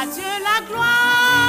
Adieu la gloire.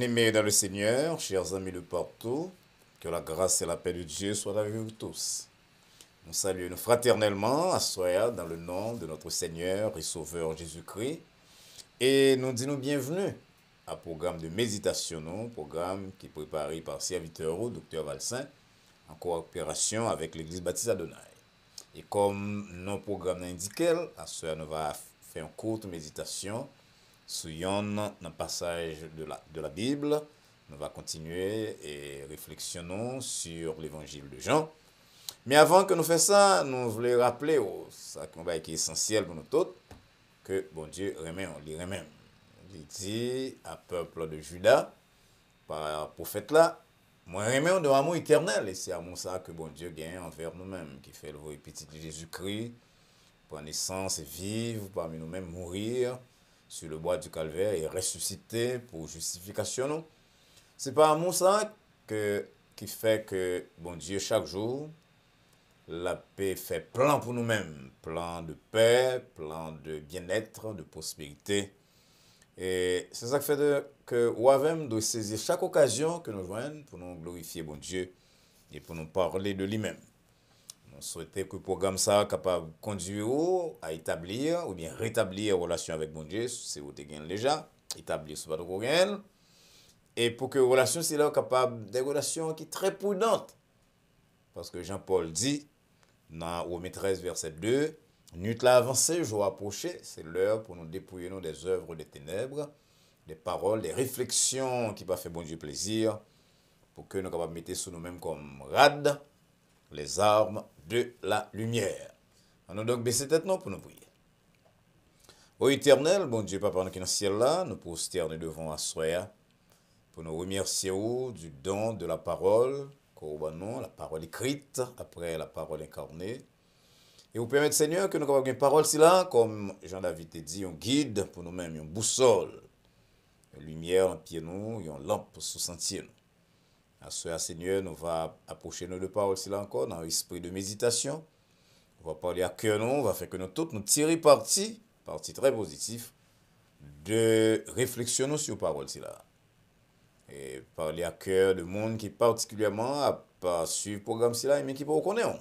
Bien-aimés dans le Seigneur, chers amis de Porto, que la grâce et la paix de Dieu soient avec vous tous. Nous saluons fraternellement à Soya dans le nom de notre Seigneur et Sauveur Jésus-Christ et nous disons bienvenue à programme de méditation, un programme qui est préparé par serviteur Dr. docteur Valsin en coopération avec l'église baptiste Adonai. Et comme nos programmes l'indiquent, à Soya nous va faire une courte méditation souillons dans passage de la, de la Bible. nous va continuer et réflexionnons sur l'évangile de Jean. Mais avant que nous fassions ça, nous voulons rappeler, oh, ça qui est essentiel pour nous tous, que bon Dieu remet, on lit remet. Il dit à peuple de Judas, par prophète là, moi remets de l'amour éternel. Et c'est à mon ça que bon Dieu gagne envers nous-mêmes, qui fait le petit Jésus-Christ, pour naissance et vivre, parmi nous-mêmes mourir, sur le bois du calvaire et ressuscité pour justification. C'est par mon ça que, qui fait que, bon Dieu, chaque jour, la paix fait plan pour nous-mêmes. Plan de paix, plan de bien-être, de prospérité. Et c'est ça qui fait que nous doit saisir chaque occasion que nous voyons pour nous glorifier, bon Dieu, et pour nous parler de lui-même. Swete pou program sa kapab kondi ou a etabli ou bien retabli ou relasyon avek bonje sou se ou te gen leja. Etabli sou pa drou gen. E pou ke ou relasyon se lè ou kapab de relasyon ki tre poudante. Paske Jean-Paul di nan ou metres verset 2. Nout la avanse, jou aposhe. Se lè ou pou nou depouye nou de zovre de tenebre. De parol, de refleksyon ki pa fe bonje plezir. Pou ke nou kapab mette sou nou menm kom radd. les armes de la lumière. On a donc baissé tête non pour nous prier. Ô éternel, bon Dieu, Papa, nous qui dans le ciel là, nous prosternons devant Assoya pour nous remercier du don de la parole, la parole écrite, après la parole incarnée. Et vous permettez, Seigneur, que nous avons une parole si là, comme Jean-David a dit, un guide pour nous-mêmes, une boussole, une lumière en pied nous, une lampe sous sentier Aswe a seigne, nou va aposhe nou de parol si la ankon, nan espri de meditasyon. Ou va pali a keur nou, va feke nou tout nou tire parti, parti tre pozitif, de refleksyon nou si ou parol si la. E pali a keur, de moun ki partikulyaman a pa suv program si la, e men ki pa wakone yon.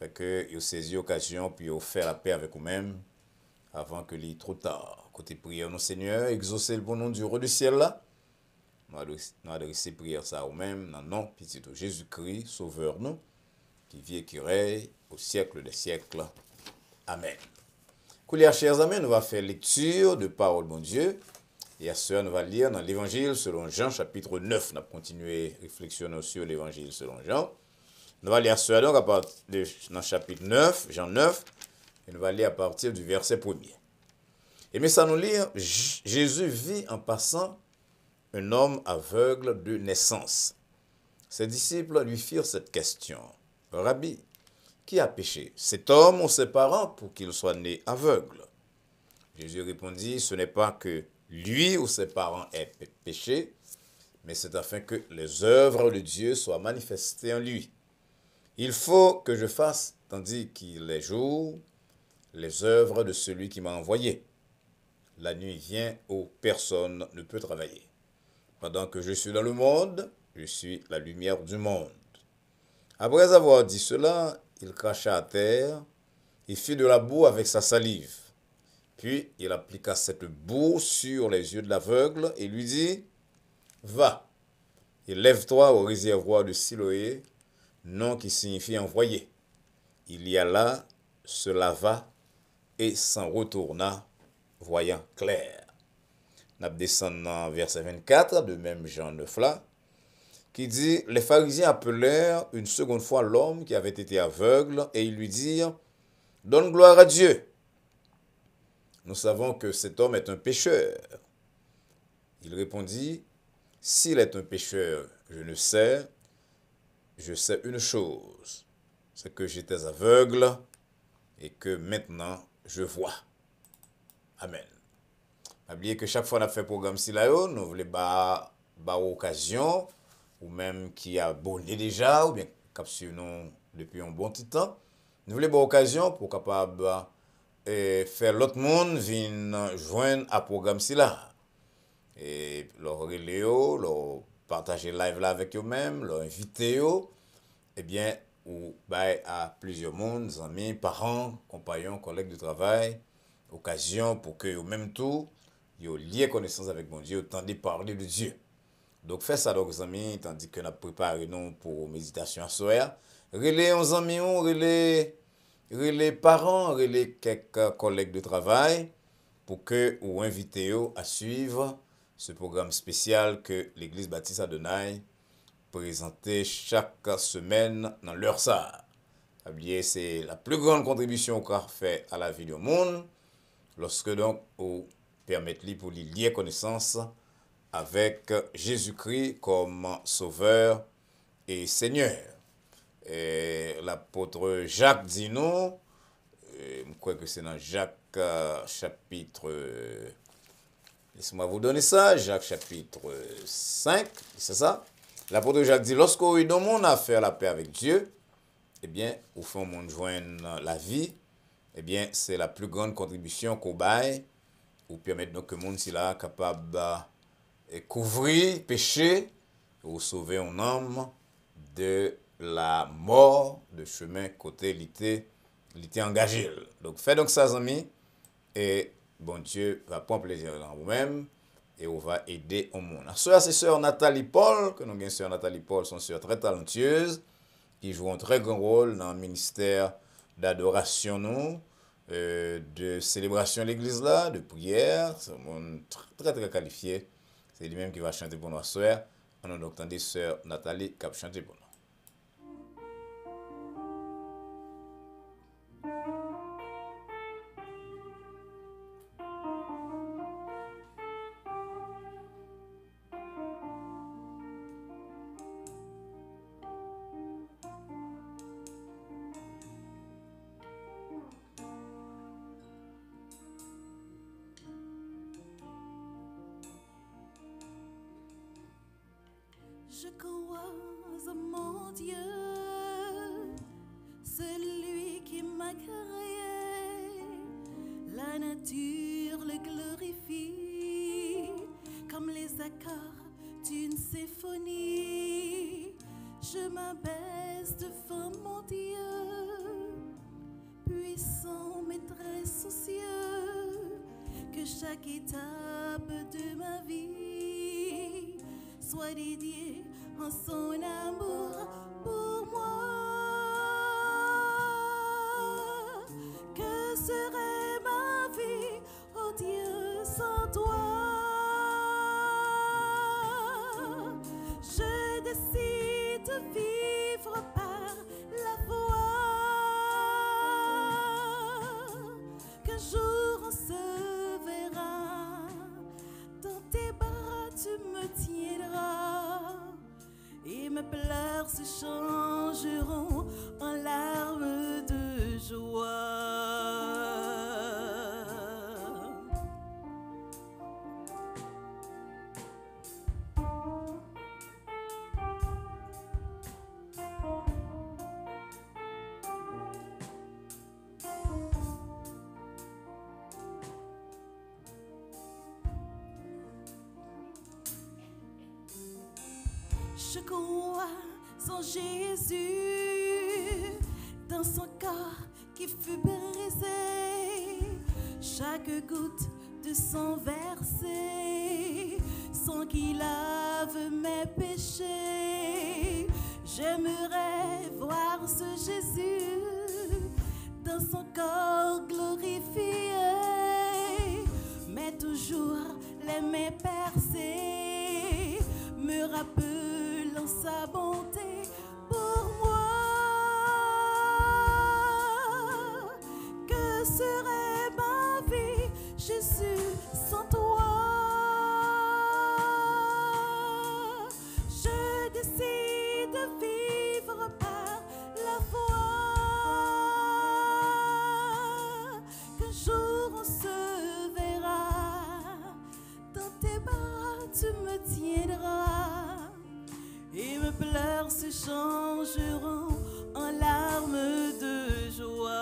Feke, yo sezi okasyon, pi yo fe la pe avèk ou men, avan ke li tro tar. Kote priyo nou seigne, exose l bonon di ro du siel la, adresser prière ça sa même dans le nom de Jésus-Christ, sauveur qui vit et qui règne au siècle des siècles. Amen. Koulia, chers amis, nous va faire lecture de parole mon Dieu. Et à cela, nous va lire dans l'évangile selon Jean, chapitre 9. Nous va continuer réflexion sur l'évangile selon Jean. Nous va lire cela donc à partir de, chapitre 9, Jean 9. Et nous va lire à partir du verset 1 Et mais ça nous lire, Jésus vit en passant un homme aveugle de naissance. Ses disciples lui firent cette question. Rabbi, qui a péché, cet homme ou ses parents, pour qu'il soit né aveugle Jésus répondit, ce n'est pas que lui ou ses parents aient péché, mais c'est afin que les œuvres de Dieu soient manifestées en lui. Il faut que je fasse, tandis qu'il est jour, les œuvres de celui qui m'a envoyé. La nuit vient où personne ne peut travailler. Pendant que je suis dans le monde, je suis la lumière du monde. Après avoir dit cela, il cracha à terre et fit de la boue avec sa salive. Puis il appliqua cette boue sur les yeux de l'aveugle et lui dit, Va, et lève-toi au réservoir de Siloé, nom qui signifie envoyé. Il y alla, se lava et s'en retourna, voyant clair. Abdescendant verset 24, de même Jean 9 là, qui dit, les pharisiens appelèrent une seconde fois l'homme qui avait été aveugle, et ils lui dirent, donne gloire à Dieu. Nous savons que cet homme est un pécheur. Il répondit, s'il est un pécheur, je ne sais, je sais une chose, c'est que j'étais aveugle et que maintenant je vois. Amen. Mabliye ke chak fwa na fe program si la yo, nou vle ba w okasyon, ou menm ki abonye deja, ou menm kapsye nou depi yon bon titan, nou vle ba w okasyon pou kapab euh, fe lot moun vin jwen a program si la. E lor rile yo, lor pataje live la vek yo menm, eh lor invite yo, e bien ou bay a plizio moun, zanmi, paran, kompanyon, kolek de travay, w okasyon pou ke yo menm tou. yo lié connaissance avec mon Dieu, tandis parler de Dieu. Donc faites ça donc amis, tandis que nous préparé nous pour méditation à soir. Relais aux amis, relais relais parents, relais quelques collègues de travail pour que ou invitez à suivre ce programme spécial que l'église baptiste Adonai présentait chaque semaine dans leur salle. c'est la plus grande contribution qu'a fait à la vie du monde lorsque donc au permettre lui pour lier connaissance avec Jésus-Christ comme sauveur et Seigneur. L'apôtre Jacques dit nous, je crois que c'est dans Jacques euh, chapitre, laissez-moi vous donner ça, Jacques chapitre 5, c'est ça? L'apôtre Jacques dit, lorsque est dans à faire la paix avec Dieu, eh bien, au fond, monde joint la vie, eh bien, c'est la plus grande contribution qu'on baille Ou pya met nou ke moun si la akapab da eh, ekouvri peche ou souve yon am de la mor de chemen kote li te angaje. Fè donc sa zami e bon dieu va pon plezir nan wèm e ou va ede yon moun. Sou asesor Nathalie Paul, ke nou gen asesor Nathalie Paul son soure trè talentyeuse ki jou an trè goun rol nan ministèr d'adorasyon nou. Euh, de selebrasyon l'Eglise la, de prier, se moun trè trè kalifiye. Se di menm ki va chante bonwa swè, anon nouk tan di swè Natali kap chante bonwa. Je croise mon Dieu, celui qui m'a créé. La nature le glorifie, comme les accords d'une symphonie. Je m'abaisse devant mon Dieu, puissant maîtresse aux soucieux, que chaque étape de ma vie soit dédiée en son amour pour se changeront en larmes de joie. Je Jésus, dans son corps qui fut brisé, chaque goutte de sang versé, sans qu'il lave mes péchés. J'aimerais voir ce Jésus dans son corps glorifié, mais toujours les mains percées, me rappelant sa bonté. tu me tiendras et mes pleurs se changeront en larmes de joie.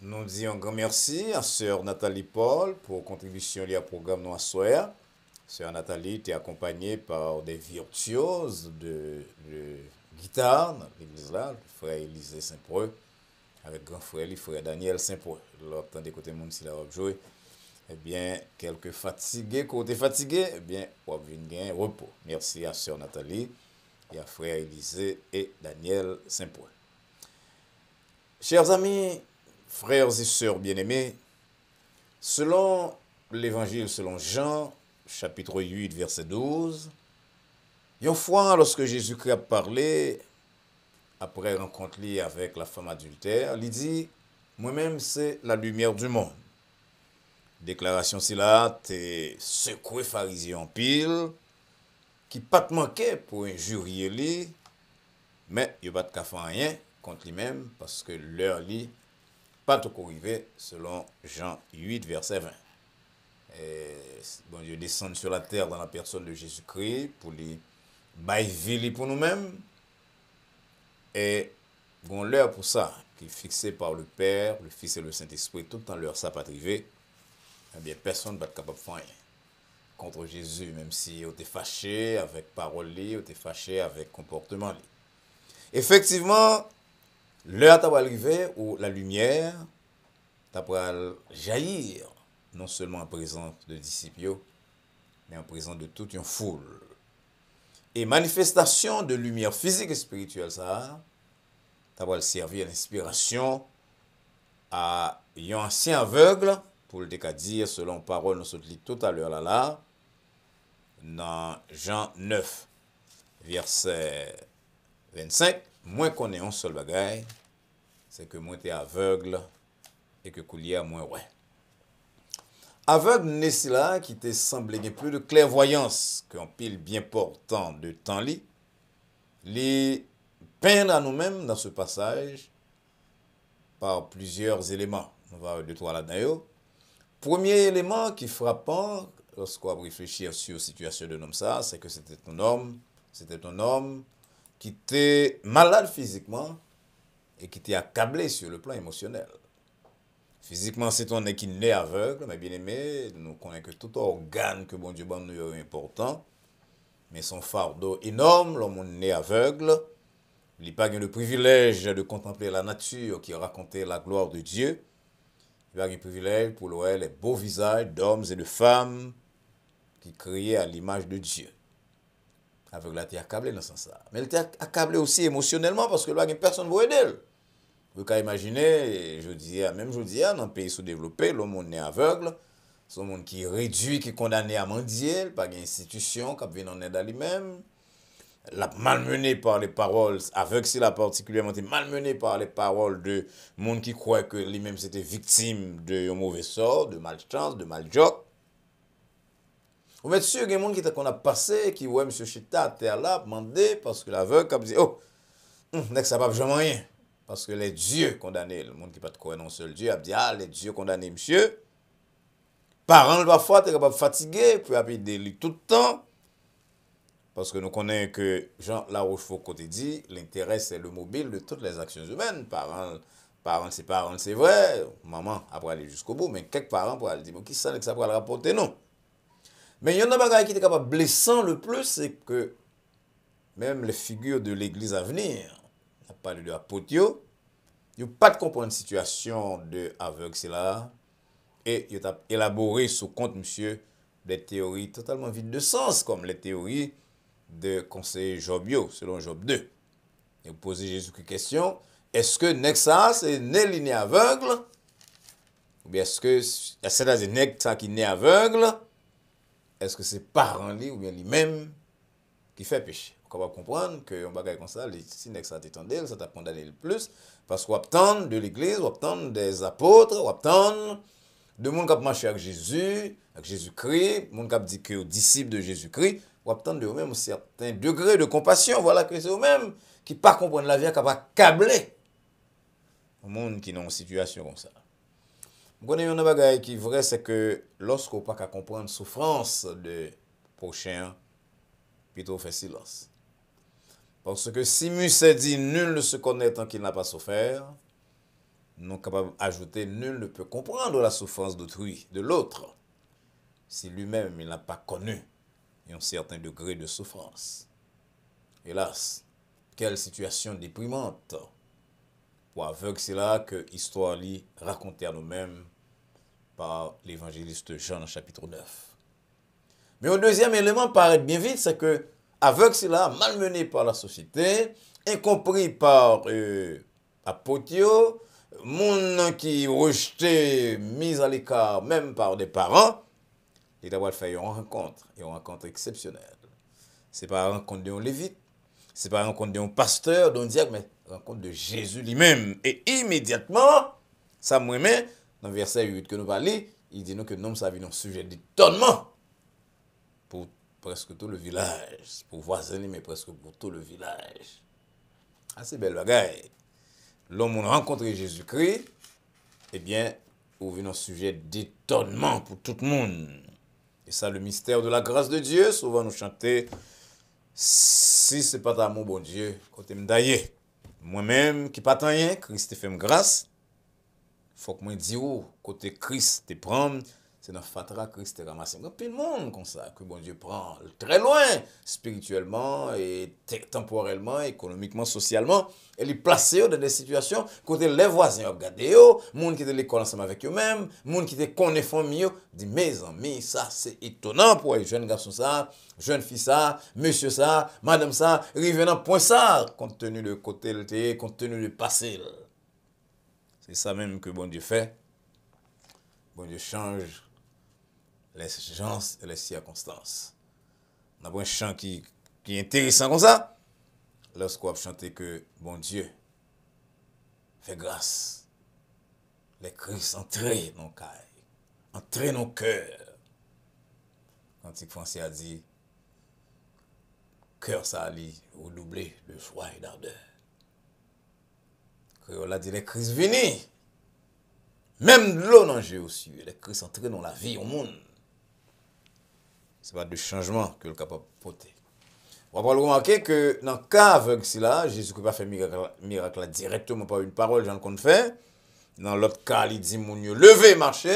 Nous disons grand merci à Sœur Nathalie Paul pour contribution liée au programme Noir Soir. Sœur Nathalie était accompagnée par des virtuoses de, de guitare le frère Élisée Saint-Preux avec grand frère, le frère Daniel Saint-Paul. L'obtenant des côtés monde si la robe joué, eh bien, quelques fatigués, côté fatigué, eh bien, on repos. Merci à sœur Nathalie et à frère Élisée et Daniel Saint-Paul. Chers amis, frères et sœurs bien-aimés, selon l'évangile selon Jean, chapitre 8, verset 12, une fois, lorsque Jésus-Christ a parlé après rencontre avec la femme adultère, il dit, moi-même c'est la lumière du monde. Déclaration si là, t'es secoué pharisien en pile, qui pas te manquer pour injurier lui, mais il pas de rien contre lui-même, parce que leur lit pas tout arrivé selon Jean 8, verset 20. Et, Dieu descend sur la terre dans la personne de Jésus-Christ pour les bailler pour nous-mêmes E gon lè pou sa ki fixe par lè Père, lè Fils et lè Saint-Esprit tout an lè sa patrive, ebyè eh person bat kapap fanyen kontre Jésus, mèm si ou te fache avèk parol li, ou te fache avèk komporteman li. Efektiveman, lè ta wale rive ou la lumière ta wale jayir, non selman an prezant de disipyo, men an prezant de tout yon foule. Et manifestation de physique physique spirituelle, ça, ça servi servir servir à un ancien aveugle pour le décadir selon parole nous avons tout tout l'heure là-là, dans Jean 9, verset 25, Moi, connais un seul seul c'est que moi t'es aveugle et que que liya moins Aveugle Nessila, qui te semblait plus de clairvoyance qu'un pile bien portant de temps lit, les peine à nous-mêmes dans ce passage par plusieurs éléments. On va de trois là-dedans. Premier élément qui frappant lorsqu'on réfléchit sur la situation de Nomsa, c'est que c'était un homme, c'était un homme qui était malade physiquement et qui était accablé sur le plan émotionnel. Physiquement, c'est un homme qui naît aveugle, mais bien aimé, nous connaissons que tout organe que bon Dieu bon nous est important, mais son fardeau énorme, l'homme est aveugle, il n'a pas le privilège de contempler la nature qui racontait la gloire de Dieu. Il a le privilège pour voir les beaux visages d'hommes et de femmes qui criaient à l'image de Dieu. aveugle la terre accablée dans ce sens-là. Mais il était accablé aussi émotionnellement parce que là, personne pour aider Ve ka imajine, jodi a, menm jodi a, nan peyi sou devlope, lom moun ne aveugl, son moun ki ridwi ki kondane a mandye, l pa gen institisyon kap venon ned a li menm, la malmene par le parol, aveug si la partikulye man te malmene par le parol de moun ki kwae ke li menm se te viktim de yon mouve sor, de malchans, de maljok. Ou men tsu gen moun ki ta kon ap pase, ki we msio chita a ter la, mande, paske l aveug kap zi, oh, nek sa pap jaman yen. parce que les dieux condamnés, le monde qui peut croire non seul dieu, a dit, ah, les dieux condamnés, monsieur. Parents, parfois, es capable de fatiguer, puis tout le temps. Parce que nous connaissons que Jean La te dit, l'intérêt, c'est le mobile de toutes les actions humaines. Parents, parents c'est parents, c'est vrai. Maman, après, aller jusqu'au bout, mais quelques parents, pour dire, qui sait que ça pourrait le rapporter, non. Mais il y en a un qui est capable blessant le plus, c'est que même les figures de l'Église à venir, parle de Apotio, il peut pas comprendre la situation de aveugle cela et il a élaboré sous compte monsieur des théories totalement vides de sens comme les théories de conseiller Jobio selon Job 2. Il a posé Jésus une question, est-ce que Nexa c'est né l'aveugle aveugle ou bien est-ce que c'est qui est aveugle est-ce que c'est parents lui ou bien lui-même qui fait péché kon pa kompran ke yon bagay kon sa, li sinèk sa titan del, sa ta kondanel plus, pas wap tan de l'Iglise, wap tan de apotre, wap tan de moun kap manche ak Jésus, ak Jésus-Christ, moun kap dike ou disip de Jésus-Christ, wap tan de ou mèm ou certain degré de kompasyon, wala ki se ou mèm, ki pa kompran la vie a kap ak kable moun ki nou an situasyon kon sa. Mwen konen yon bagay ki vre, se ke losk ou pa kap kompran soufrans de pochè, pitou fè silans. Parce que Simus a dit nul ne se connaît tant qu'il n'a pas souffert, Non capables d'ajouter nul ne peut comprendre la souffrance d'autrui, de l'autre, si lui-même il n'a pas connu un certain degré de souffrance. Hélas, quelle situation déprimante pour aveugle c'est là que l'histoire lit racontée à nous-mêmes par l'évangéliste Jean chapitre 9. Mais au deuxième élément paraît bien vite, c'est que avec cela, malmené par la société, incompris par euh, Apotio, monde qui rejeté, mis à l'écart même par des parents, il a fait une rencontre, une rencontre exceptionnelle. Ce n'est pas une rencontre d'un lévite, ce n'est pas une rencontre d'un pasteur, d'un mais une rencontre de Jésus lui-même. Et immédiatement, ça m'a dans le verset 8 que nous parlons, il dit nous que nous, ça vie un sujet d'étonnement pour Preske tout le vilaj, pou vwazeni, mais preske tout le vilaj. Asi bel bagay. Lò moun renkontri Jezoukri, ebyen, eh ou venon sujet ditonman pou tout moun. E sa, le mister de la grase de Diyo, souvan nou chante, si se pata mou bon Diyo, kote mda ye. Mwen menm ki pata yen, krist te fem grase, fok mwen diyo, kote krist te pranm, c'est dans fatra Christ est ramassé. Il y a plein de monde comme ça que bon Dieu prend très loin spirituellement et temporellement, économiquement, socialement. Et les place dans des situations côté les voisins regardent regardé, monde qui était l'école ensemble avec eux-mêmes, monde qui était connaît famille, dit mes amis, ça c'est étonnant pour les jeunes garçons ça, jeune fille ça, monsieur ça, madame ça, revenant point ça compte tenu de côté le compte tenu de passé. C'est ça même que bon Dieu fait. Bon Dieu change Les jans et les circonstances. N'avou un chan ki interissant kon sa, lòs kou ap chante ke, bon Dieu, fè glas, lè kris antre non kaj, antre non kèr. Antik fwansi a di, kèr sa ali ou l'oublé de fwa et d'ardeur. Kriol a di, lè kris vini, mèm lò nan jè ou si, lè kris antre non la vi yon moun. Se pa de chanjman bon ke bon ou kapap pote. Wap wap wakke ke nan ka avek si la, jesu kou pa fe mirak la direkto, mwen pa ou yon parol, jen kon fè, nan lot ka li di moun yo leve marchè,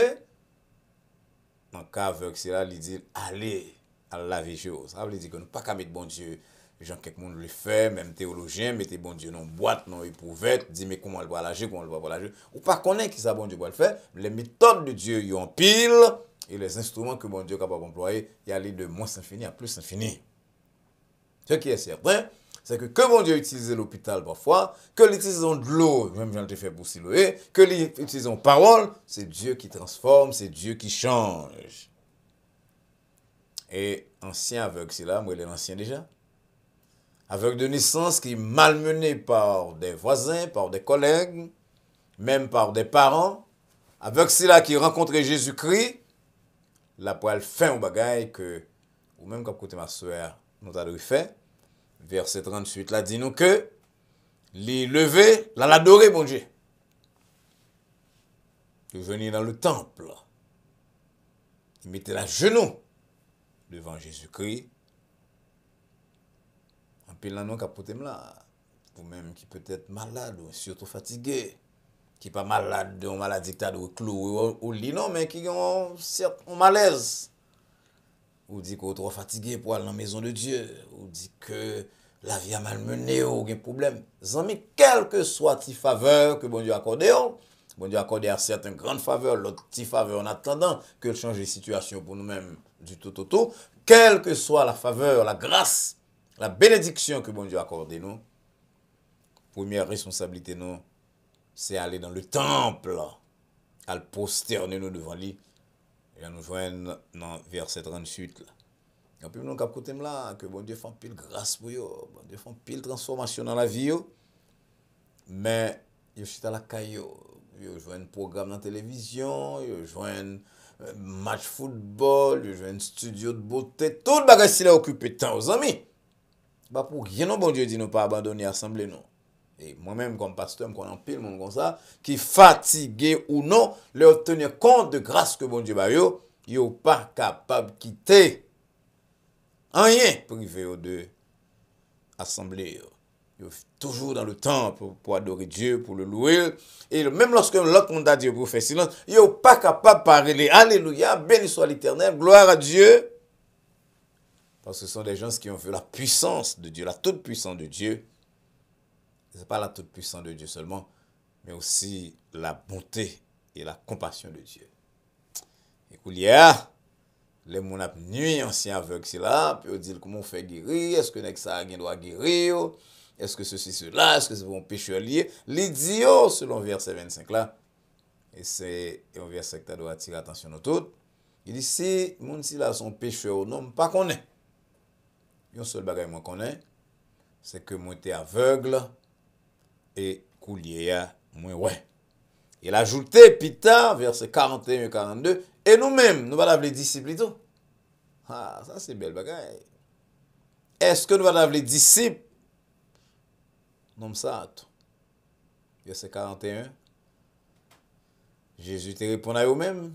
nan ka avek si la, li di, ale, al lave jo, sa wap li di kon nou pa kamet bon diyo, jen kek moun li fè, menm teologyen, mette bon diyo nan boate, nan yon poufè, di men kouman lwa laje, kouman lwa laje, ou pa konen ki sa bon diyo wale fè, le metode diyo yon pil, ou pa konen ki sa bon diyo wale fè, et les instruments que mon Dieu est capable d'employer, il y a de moins infini à plus infini. Ce qui est certain, c'est que que mon Dieu utilise l'hôpital parfois, que l'utilisation de l'eau, même j'en ai fait pour Siloé... que l'utilisation parole, c'est Dieu qui transforme, c'est Dieu qui change. Et ancien aveugle, c'est là, moi, il est l'ancien déjà. Aveugle de naissance qui est malmené par des voisins, par des collègues, même par des parents. Aveugle, c'est là qui rencontrait Jésus-Christ La pou al fin ou bagay ke ou menm kap koute m aswer nou ta dorifè. Verset 38 la di nou ke li leve la la dore bonje. Ou veni nan le temple. Ou mette la jenou devan Jezoukri. An pil nan nou kap koute m la. Ou menm ki peut ete malade ou siotou fatigè. ki pa mal la diktade ou klo ou li nan, men ki yon siert ou malez. Ou di ki ou tro fatigye pou al nan mezon de Diyo, ou di ki la vi a mal mene ou gen problem. Zanmi, kelke swa ti faveur ke bon Diyo akorde yo, bon Diyo akorde a siert un gran faveur, lot ti faveur an atadan ke chanje situasyon pou nou men du toto to, kelke swa la faveur, la gras, la benediksyon ke bon Diyo akorde nou, pou miye resonsabilite nou, Se ale dan le temple la. Al posternen nou devan li. Ya nou jwen nan verset 38 la. Yon pi mnou kap koutem la. Ke bon die fan pil grase bou yo. Bon die fan pil transformasyon nan la vi yo. Men yo chita la kayo. Yo jwen program nan televizyon. Yo jwen euh, match football. Yo jwen studio de beauté. Tout bagay si la okupe tan ou zami. Ba pou gen nou bon die di nou pa abandoni asemble nou. et moi-même comme pasteur, je connais comme qui fatigué ou non, leur tenir compte de grâce que bon Dieu va, yo, pas capable de quitter rien privé de assemblée. Yo toujours dans le temps pour, adorer Dieu, pour le louer. Et même lorsque l'autre monde a dit pour faire silence, yo pas capable de parler. Alléluia, béni soit l'éternel, gloire à Dieu. Parce que ce sont des gens qui ont vu la puissance de Dieu, la toute puissance de Dieu ce n'est pas la toute-puissance de Dieu seulement, mais aussi la bonté et la compassion de Dieu. Écoute, hier, les gens ont nuit ancien aveugle, c'est là, puis on dit comment on fait guérir, est-ce que ça gens doit guérir, est-ce que ceci, cela, est-ce que c'est un pécheur lié. L'idiot, oh, selon verset 25 là, et c'est un verset que tu dois attirer l'attention de Il dit si les si là son non, pas qu'on est. un seul bagage qu'on est, c'est que moi sommes aveugle, E kou liye ya mwen wè. E la joute pita verset 41-42. E nou mèm nou va la vle disip li tou. Ha, sa se bel bagay. Eske nou va la vle disip? Non msa atou. Verset 41. Jezu te repon a yo mèm.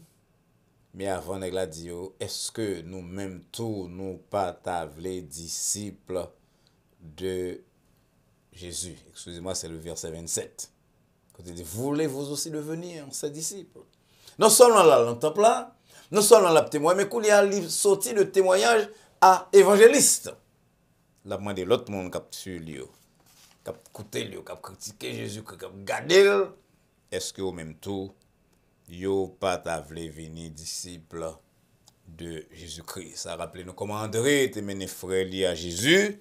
Mi avon e gladi yo. Oh, Eske nou mèm tou nou pa ta vle disip? De... Jésus, excuse-moi, c'est le verset 27. Kote de voulez-vous aussi devenir sa disciple? Non seulement l'entempleur, non seulement l'ap témoin, mais qu'il y a sorti de témoignage à évangéliste. L'ap m'a dit, l'autre monde kap su li yo, kap koute li yo, kap kritike Jésus-Christ, kap gade il, eske yo mèm tou, yo pat avle vini disciple de Jésus-Christ. A rappele, nou komandere te mène fré li a Jésus,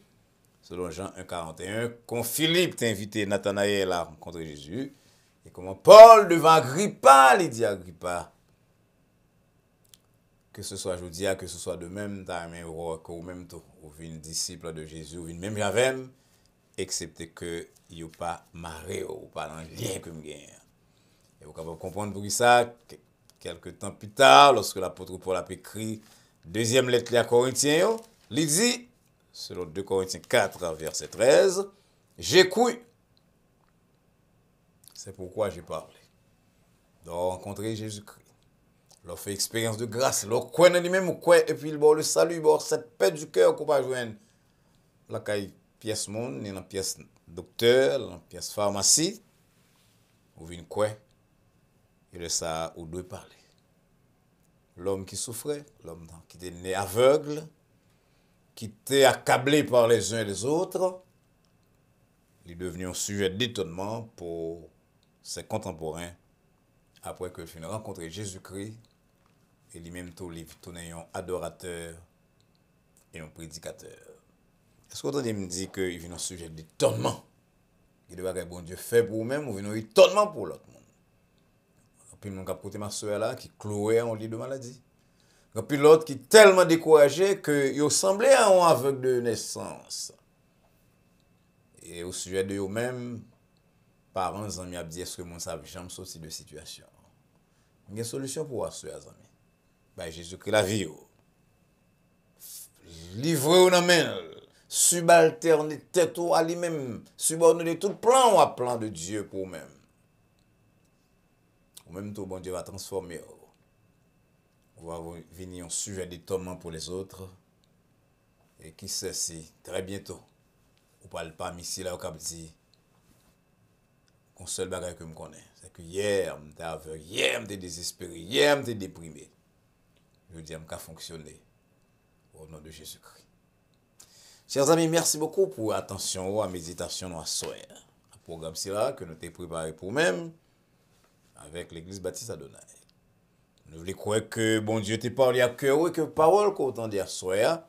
selon Jean 1.41, kon Filip te invite Nathanayel a kontre Jésus, et konman Paul devan gripa, l'idia gripa, ke se soa joudia, ke se soa de menm ta menm roko, ou menm tokou, ou vin disiple de Jésus, ou vin menm javem, eksepte ke yopan mareo, ou palan gen koum gen. E wakabon kompon pou ki sa, kelke tan pi ta, loske l'apotro pou la pekri, dezyem let li akorin tien yo, l'idia, selon 2 Corinthiens 4, verset 13, j'ai couru. C'est pourquoi j'ai parlé. Donc, rencontrer Jésus-Christ. Leur fait expérience de grâce. Leur coin lui-même quoi. Et puis, bon, le salut, bon, cette paix du cœur qu'on va joindre. La caille pièce monde, ni la pièce docteur, la pièce pharmacie. Ou vient quoi Et le ça, ou doit parler. L'homme qui souffrait, l'homme qui était né aveugle, ki te akable par les un et les outre, li deveni an sujet ditonman pou se kontemporan, apre ke fin renkontre Jezoukri, li menm to li tonen yon adorateur, yon predikater. Esko otan di men di ke yon veni an sujet ditonman, yon deva gen bon die feb pou ou menm, ou veni an ditonman pou lout moun. Anpil moun kapote masewe la, ki kloye an li de maladi, Kapi lot ki telman dekouaje ke yo sanble a ou avek de yo nesans. E ou suje de yo men, paran zanmi ap di eske moun sa jam sou si de sitwasyon. Nge solusyon pou a sou a zanmi? Baye Jezou ki la vi yo. Livre ou oh, nan men, subalterne teto a li men, suborne de tout plan ou a plan de Diyo pou ou men. Ou men tou bon Diyo va transforme yo. Oh. On va venir un sujet d'étonnement pour les autres. Et qui sait si très bientôt, on parle pas ici là au cap dit, qu'on seul bagage que me connais, c'est que hier, je aveugle, hier, je désespéré, hier, je déprimé. Je dis, je fonctionné au nom de Jésus-Christ. Chers amis, merci beaucoup pour attention à méditation noire soir. Un programme là que nous t'ai préparé pour nous-mêmes avec l'église baptiste Adonai. Nous voulons croire que bon Dieu te parlé à cœur et que parole qu'on entend dire soit hein.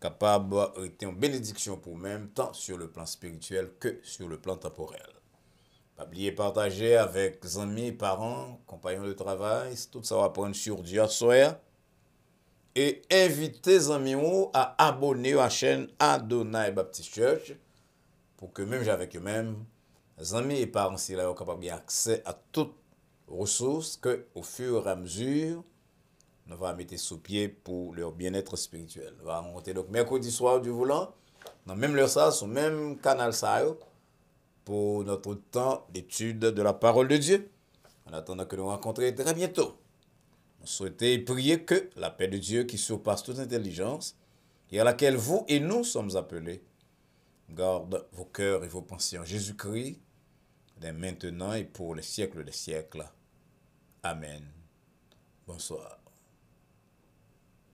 capable d'être une bénédiction pour même tant sur le plan spirituel que sur le plan temporel. Pas oublier partager avec amis, parents, compagnons de travail, tout ça va prendre sur Dieu soi hein. et invitez amis à abonner à la chaîne Adonai Baptist Church pour que même avec eux-mêmes, amis et parents, soient accès accès à tout ressources que, au fur et à mesure, nous va mettre sous pied pour leur bien-être spirituel. Nous va monter donc mercredi soir du volant dans même leur ça, sur même canal ça, pour notre temps d'étude de la parole de Dieu. En attendant que nous nous rencontrions très bientôt, nous souhaitons prier que la paix de Dieu qui surpasse toute intelligence et à laquelle vous et nous sommes appelés, garde vos cœurs et vos pensées en Jésus-Christ dès maintenant et pour les siècles des siècles. Amen. Bonsoir.